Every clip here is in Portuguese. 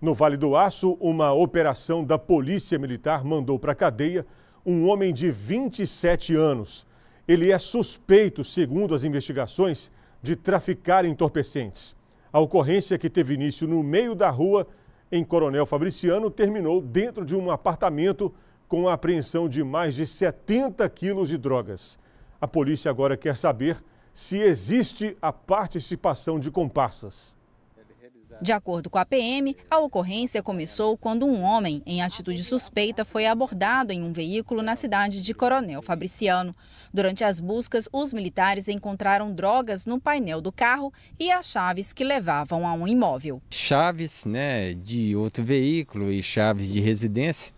No Vale do Aço, uma operação da Polícia Militar mandou para a cadeia um homem de 27 anos. Ele é suspeito, segundo as investigações, de traficar entorpecentes. A ocorrência, que teve início no meio da rua, em Coronel Fabriciano, terminou dentro de um apartamento com a apreensão de mais de 70 quilos de drogas. A polícia agora quer saber se existe a participação de comparsas. De acordo com a PM, a ocorrência começou quando um homem em atitude suspeita foi abordado em um veículo na cidade de Coronel Fabriciano. Durante as buscas, os militares encontraram drogas no painel do carro e as chaves que levavam a um imóvel. Chaves né, de outro veículo e chaves de residência.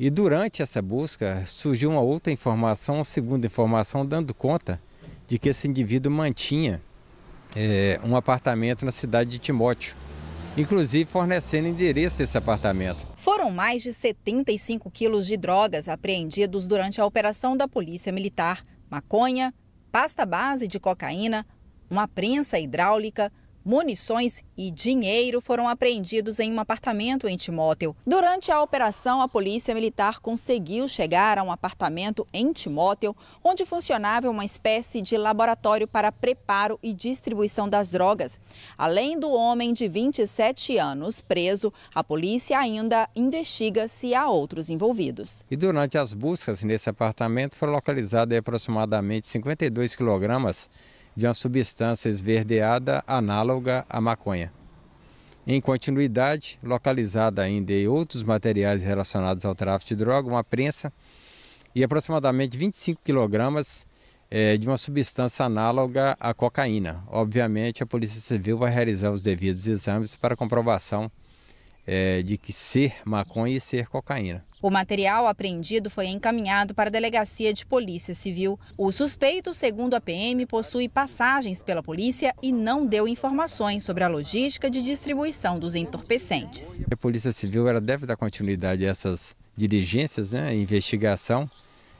E durante essa busca surgiu uma outra informação, segunda informação, dando conta de que esse indivíduo mantinha é, um apartamento na cidade de Timóteo, inclusive fornecendo endereço desse apartamento. Foram mais de 75 quilos de drogas apreendidos durante a operação da Polícia Militar: maconha, pasta base de cocaína, uma prensa hidráulica, munições e dinheiro foram apreendidos em um apartamento em Timóteo. Durante a operação, a polícia militar conseguiu chegar a um apartamento em Timóteo, onde funcionava uma espécie de laboratório para preparo e distribuição das drogas. Além do homem de 27 anos preso, a polícia ainda investiga se há outros envolvidos. E durante as buscas nesse apartamento foram localizados aproximadamente 52 quilogramas de uma substância esverdeada análoga à maconha. Em continuidade, localizada ainda e outros materiais relacionados ao tráfico de droga, uma prensa e aproximadamente 25 quilogramas é, de uma substância análoga à cocaína. Obviamente, a Polícia Civil vai realizar os devidos exames para comprovação é, de que ser maconha e ser cocaína. O material apreendido foi encaminhado para a delegacia de polícia civil. O suspeito, segundo a PM, possui passagens pela polícia e não deu informações sobre a logística de distribuição dos entorpecentes. A polícia civil ela deve dar continuidade a essas diligências, né, investigação,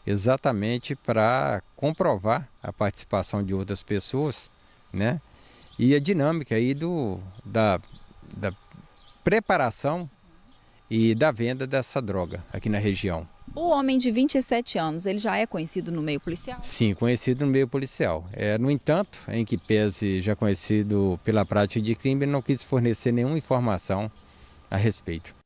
exatamente para comprovar a participação de outras pessoas, né, e a dinâmica aí do da, da preparação e da venda dessa droga aqui na região. O homem de 27 anos, ele já é conhecido no meio policial? Sim, conhecido no meio policial. É, no entanto, em que pese já conhecido pela prática de crime, não quis fornecer nenhuma informação a respeito.